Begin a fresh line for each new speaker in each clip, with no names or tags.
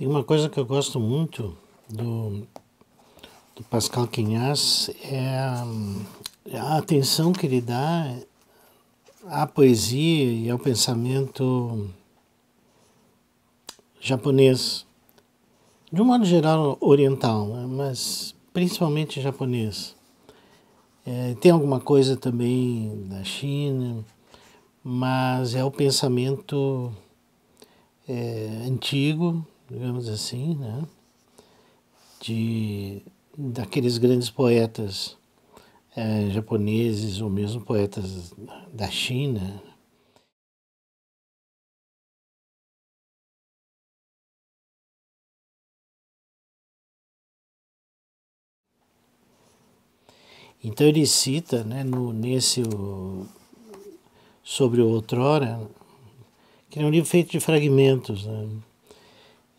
Tem uma coisa que eu gosto muito do, do Pascal Quinhas é, é a, atenção que ele dá à poesia e ao pensamento japonês, de um modo geral oriental, né? mas principalmente japonês. É, tem alguma coisa também da China, mas é o pensamento é, antigo digamos assim, né? de daqueles grandes poetas é, japoneses ou mesmo poetas da China. Então ele cita, né, no, nesse o, sobre o outrora, que é um livro feito de fragmentos. Né?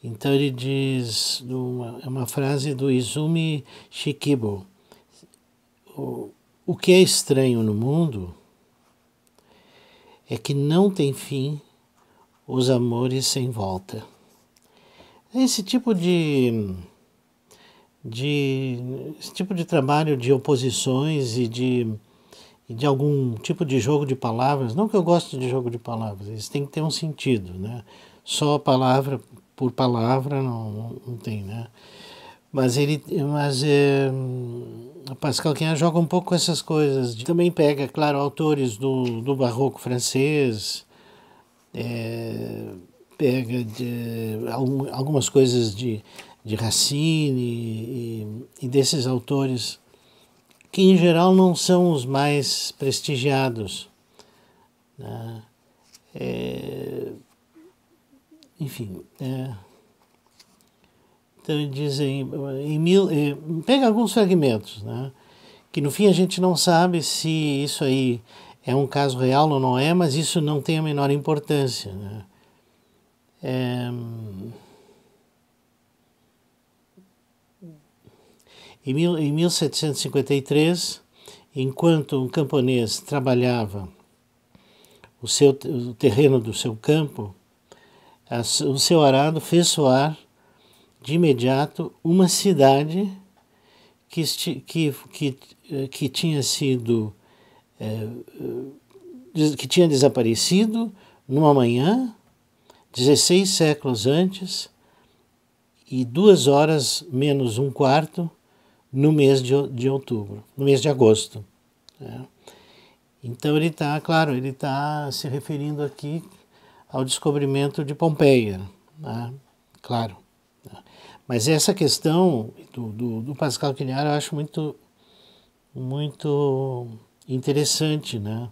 Então ele diz, é uma frase do Izumi Shikibo, o, o que é estranho no mundo é que não tem fim os amores sem volta. Esse tipo de, de, esse tipo de trabalho de oposições e de, de algum tipo de jogo de palavras, não que eu goste de jogo de palavras, eles têm que ter um sentido, né? Só a palavra por palavra não, não tem, né? Mas ele, mas é, eh, Pascal Quinha joga um pouco com essas coisas. Também pega, claro, autores do, do barroco francês, é, pega de, algumas coisas de, de Racine e, e, desses autores que em geral não são os mais prestigiados. Né? É, enfim. É, então ele diz em, em mil, é, pega alguns fragmentos, né? que no fim a gente não sabe se isso aí é um caso real ou não é, mas isso não tem a menor importância. Né? É... Em, em 1753, enquanto um camponês trabalhava o, seu, o terreno do seu campo, o seu arado fez soar de imediato uma cidade que, que, que, eh, que tinha sido é, que tinha desaparecido numa manhã 16 séculos antes e duas horas menos um quarto no mês de, de outubro, no mês de agosto. Né? Então ele está, claro, ele está se referindo aqui ao descobrimento de Pompeia, né? claro. Né? Mas essa questão do, do, do Pascal Quignard eu acho muito, muito interessante. Né?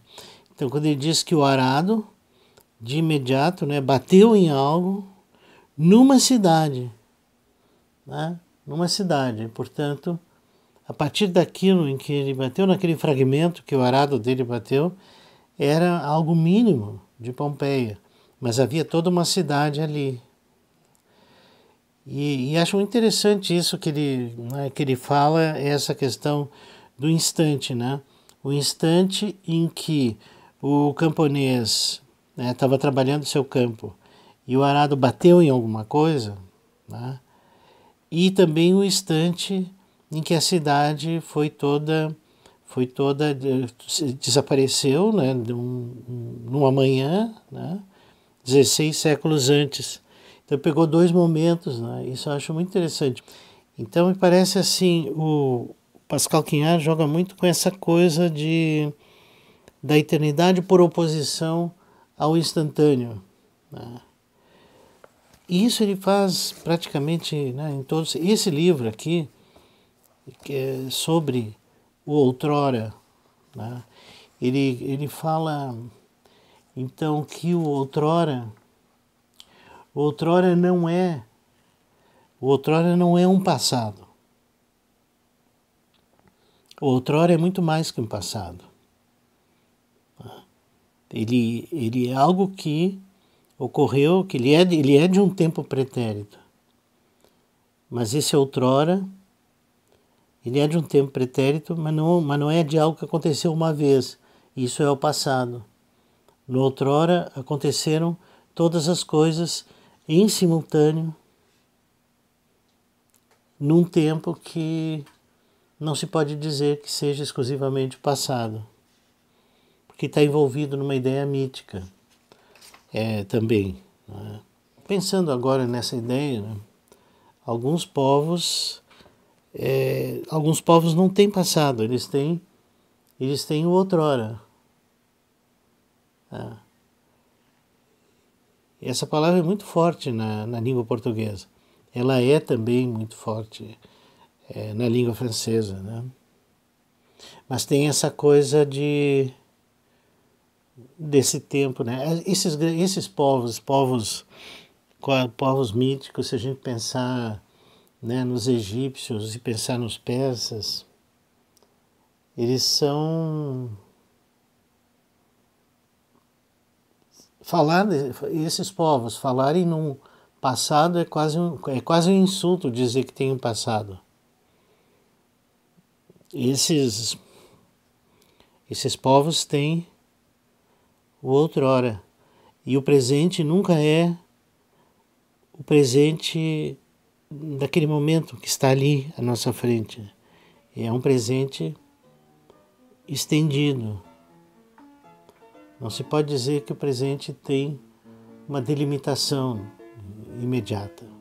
Então, quando ele diz que o arado, de imediato, né, bateu em algo numa cidade. Né? Numa cidade. Portanto, a partir daquilo em que ele bateu, naquele fragmento que o arado dele bateu, era algo mínimo de Pompeia. Mas havia toda uma cidade ali. E, e acho interessante isso que ele, né, que ele fala, é essa questão do instante, né? O instante em que o camponês estava né, trabalhando seu campo e o arado bateu em alguma coisa, né? e também o instante em que a cidade foi toda foi toda eh, desapareceu né num, numa manhã né 16 séculos antes. Então pegou dois momentos, né? isso eu acho muito interessante. Então me parece assim, o Pascal Quinhard joga muito com essa coisa de da eternidade por oposição ao instantâneo. Né? E isso ele faz praticamente né, em todos. Esse livro aqui, que é sobre o outrora, né, ele, ele fala então, que o outrora, o outrora não é, o outrora não é um passado. O outrora é muito mais que um passado. Ele, ele é algo que ocorreu, que ele é, ele é de um tempo pretérito. Mas esse outrora, ele é de um tempo pretérito, mas não, mas não é de algo que aconteceu uma vez. Isso é o passado. Noutrora aconteceram todas as coisas em simultâneo, num tempo que não se pode dizer que seja exclusivamente passado, porque está envolvido numa ideia mítica é, também. Né? Pensando agora nessa ideia, né? alguns povos, é, alguns povos não têm passado, eles têm, eles têm o outrora. É. Essa palavra é muito forte na, na língua portuguesa. Ela é também muito forte é, na língua francesa, né? Mas tem essa coisa de desse tempo, né? Esses esses povos, povos povos míticos, se a gente pensar né, nos egípcios e pensar nos persas, eles são Falar né, esses povos falarem num passado é quase um, é quase um insulto dizer que tem um passado. Esses esses povos têm o outrora e o presente nunca é o presente daquele momento que está ali à nossa frente. É um presente estendido. Não se pode dizer que o presente tem uma delimitação imediata.